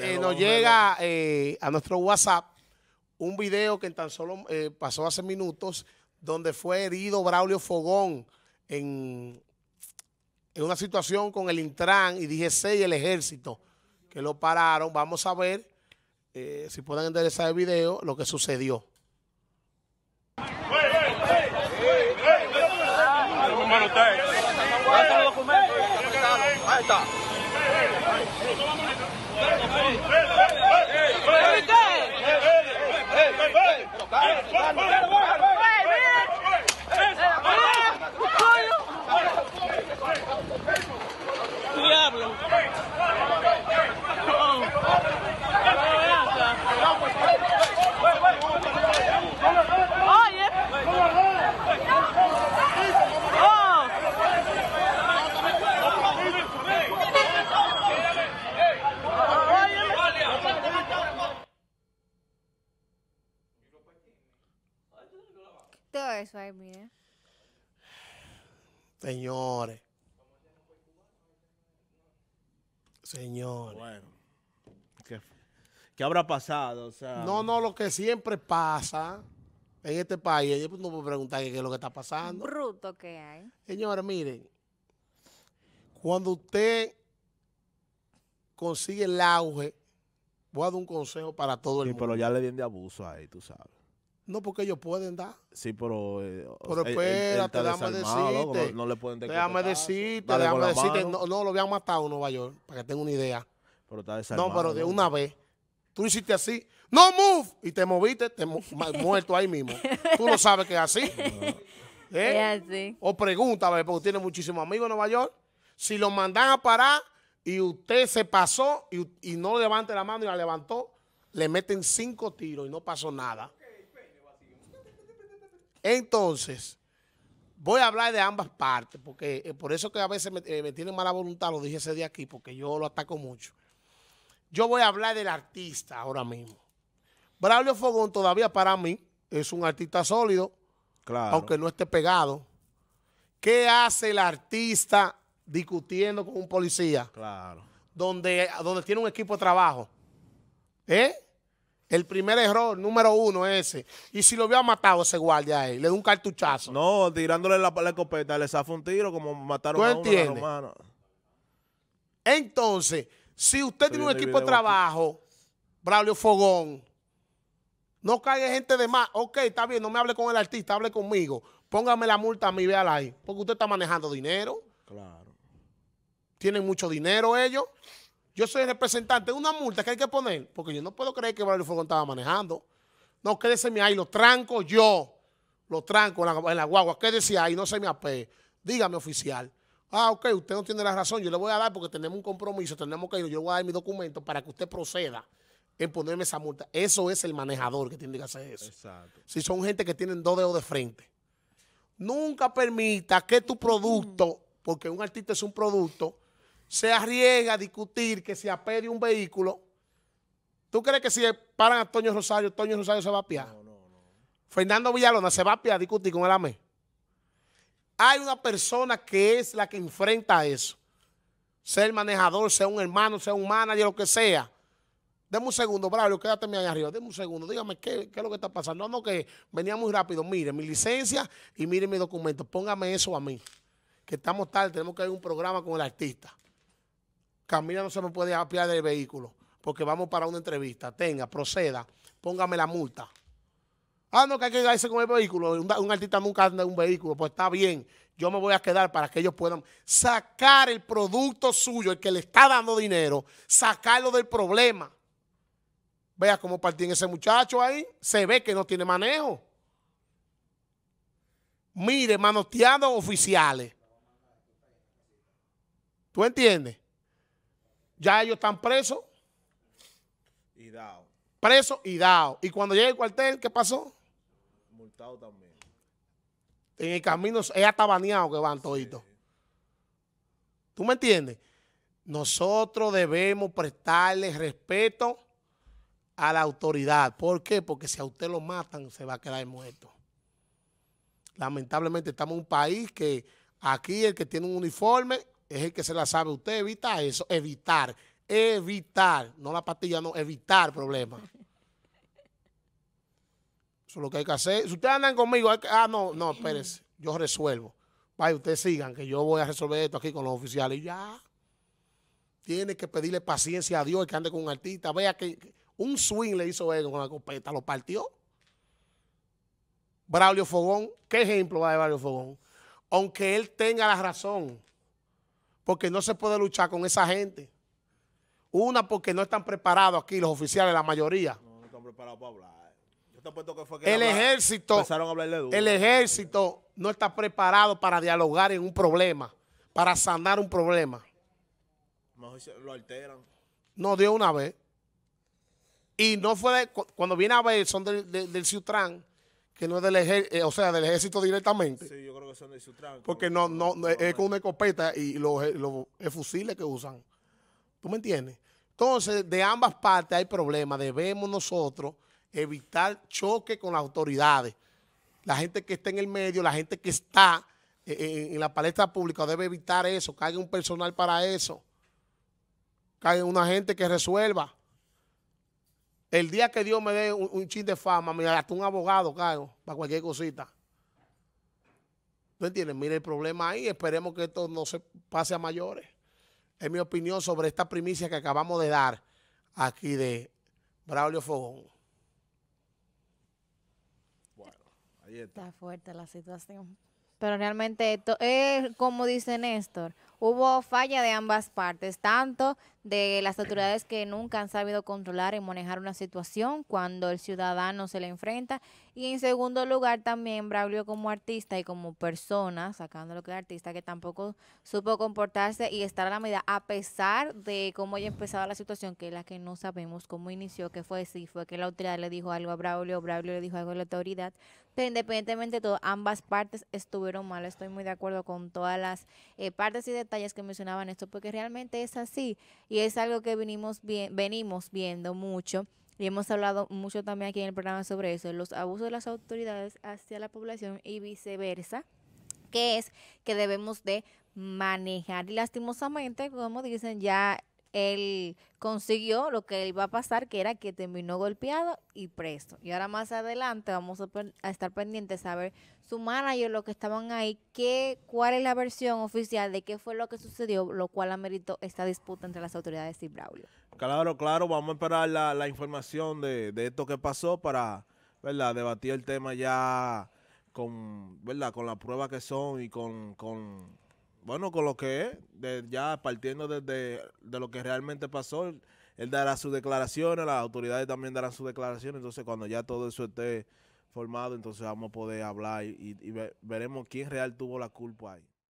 Eh, nos llega eh, a nuestro WhatsApp un video que tan solo eh, pasó hace minutos donde fue herido Braulio Fogón en, en una situación con el Intran y DGC y el Ejército que lo pararon. Vamos a ver si pueden enderezar el video, lo que sucedió ven! todo eso ahí, mire. Señores. Señores. Bueno. ¿Qué, habrá pasado? no, no, lo que siempre pasa en este país. Yo no puedo preguntar qué es lo que está pasando. Bruto que hay. Señores, miren. Cuando usted consigue el auge, voy a dar un consejo para todo el sí, mundo. Pero ya le vienen de abuso ahí, tú sabes. No, porque ellos pueden dar. Sí, pero. Eh, pero espérate, déjame decirte. No, le pueden Déjame decirte, déjame decirte. No, lo habían matado en Nueva York, para que tenga una idea. Pero está No, pero de una vez. Tú hiciste así. ¡No move! Y te moviste, te muerto ahí mismo. Tú no sabes que es así. ¿Eh? Es así. O pregunta, porque tiene muchísimos amigos en Nueva York. Si lo mandan a parar y usted se pasó y, y no levante la mano y la levantó, le meten cinco tiros y no pasó nada. Entonces, voy a hablar de ambas partes, porque eh, por eso que a veces me, tiene eh, tienen mala voluntad, lo dije ese día aquí, porque yo lo ataco mucho. Yo voy a hablar del artista ahora mismo. Braulio Fogón todavía para mí es un artista sólido, claro. aunque no esté pegado. ¿Qué hace el artista discutiendo con un policía? Claro. Donde, donde tiene un equipo de trabajo. ¿Eh? El primer error, número uno, ese. Y si lo hubiera matado ese guardia ahí, le dio un cartuchazo. No, tirándole la, escopeta, le zafa un tiro como mataron a un Uno Entonces, si usted tiene un equipo de trabajo, Braulio Fogón, no caiga gente de más. Ok, está bien, no me hable con el artista, hable conmigo. Póngame la multa a mí, véala ahí. Porque usted está manejando dinero. Claro. Tienen mucho dinero ellos. Yo soy el representante de una multa que hay que poner, porque yo no puedo creer que Braulio Fogón estaba manejando. No, quédese mi ahí, lo tranco yo, lo tranco en la, ¿Qué guagua, quédese ahí, no se me ape Dígame, oficial. Ah, ok, usted no tiene la razón, yo le voy a dar porque tenemos un compromiso, tenemos que ir, yo voy a dar mi documento para que usted proceda en ponerme esa multa. Eso es el manejador que tiene que hacer eso. Si son gente que tienen dos dedos de frente. Nunca permita que tu producto, porque un artista es un producto, se arriesga a discutir que se apede un vehículo, ¿tú crees que si paran a Toño Rosario, Toño Rosario se va a piar? No, no, no. Fernando Villalona se va a piar a discutir con el AME. Hay una persona que es la que enfrenta eso. Sea el manejador, sea un hermano, sea un manager, lo que sea. Deme un segundo, Braulio, quédate ahí arriba. Deme un segundo, dígame ¿qué, qué, es lo que está pasando. No, no, que venía muy rápido. Mire mi licencia y mire mi documento. Póngame eso a mí. Que estamos tarde, tenemos que ir a un programa con el artista. Camila no se me puede apiar del vehículo porque vamos para una entrevista. Tenga, proceda, póngame la multa. Ah, no, que hay que quedarse con el vehículo. Un, un artista nunca anda en un vehículo. Pues está bien, yo me voy a quedar para que ellos puedan sacar el producto suyo, el que le está dando dinero, sacarlo del problema. Vea cómo partí ese muchacho ahí. Se ve que no tiene manejo. Mire, manoteando oficiales. ¿Tú entiendes? ya ellos están presos. Y dados. Presos y dados. Y cuando llega el cuartel, ¿qué pasó? Multado también. En el camino es hasta baneado que van toditos. ¿Tú me entiendes? Nosotros debemos prestarle respeto a la autoridad. ¿Por qué? Porque si a usted lo matan, se va a quedar muerto. Lamentablemente estamos en un país que aquí el que tiene un uniforme es el que se la sabe. Usted evita eso, evitar, evitar, no la pastilla, no, evitar problemas. Eso es lo que hay que hacer. Si ustedes andan conmigo, hay ah, no, no, espérense, yo resuelvo. Vaya, ustedes sigan, que yo voy a resolver esto aquí con los oficiales. ya, tiene que pedirle paciencia a Dios y que ande con un artista. Vea que un swing le hizo él con la copeta, lo partió. Braulio Fogón, ¿qué ejemplo va de Braulio Fogón? Aunque él tenga la razón, porque no se puede luchar con esa gente. Una, porque no están preparados aquí los oficiales, la mayoría. No, están preparados para hablar. Yo te que fue que el, ejército, empezaron a hablarle el ejército no está preparado para dialogar en un problema, para sanar un problema. lo alteran. No, dio una vez. Y no fue cuando viene a ver, son del, del, que no es del ejército, eh, o sea, del ejército directamente. Sí, porque no, no, es con una escopeta y eh, los, fusiles que usan. ¿Tú me entiendes? Entonces, de ambas partes hay problemas. Debemos nosotros evitar choque con las autoridades. La gente que está en el medio, la gente que está eh, eh, en, la palestra pública debe evitar eso. Caiga un personal para eso. Caiga una gente que resuelva. El día que Dios me dé un, chiste de fama, me hasta un abogado caigo para cualquier cosita. Entienden, mire el problema ahí. Esperemos que esto no se pase a mayores. Es mi opinión sobre esta primicia que acabamos de dar aquí de Braulio Fogón. ahí está. Está fuerte la situación. Pero realmente esto es eh, como dice Néstor, hubo falla de ambas partes, tanto de las autoridades que nunca han sabido controlar y manejar una situación cuando el ciudadano se le enfrenta y en segundo lugar también Braulio como artista y como persona, sacando lo que es artista, que tampoco supo comportarse y estar a la medida, a pesar de cómo haya empezado la situación, que es la que no sabemos cómo inició, que fue si fue que la autoridad le dijo algo a Braulio, Braulio le dijo algo a la autoridad, pero independientemente de todo, ambas partes estuvieron mal. Estoy muy de acuerdo con todas las eh, partes y detalles que mencionaban esto, porque realmente es así y es algo que venimos, venimos viendo mucho y hemos hablado mucho también aquí en el programa sobre eso, los abusos de las autoridades hacia la población y viceversa, que es que debemos de manejar. Y lastimosamente, como dicen, ya él consiguió lo que iba a pasar, que era que terminó golpeado y preso. Y ahora más adelante vamos a, estar pendientes a ver su manager, lo que estaban ahí, qué, cuál es la versión oficial de qué fue lo que sucedió, lo cual ameritó esta disputa entre las autoridades y Braulio. Claro, claro, vamos a esperar la, información de, esto que pasó para, ¿verdad? Debatir el tema ya con, ¿verdad? Con las pruebas que son y con, con bueno, con lo que es, ya partiendo de lo que realmente pasó, él, dará sus declaraciones, las autoridades también darán sus declaraciones, entonces cuando ya todo eso esté formado, entonces vamos a poder hablar y veremos quién real tuvo la culpa ahí.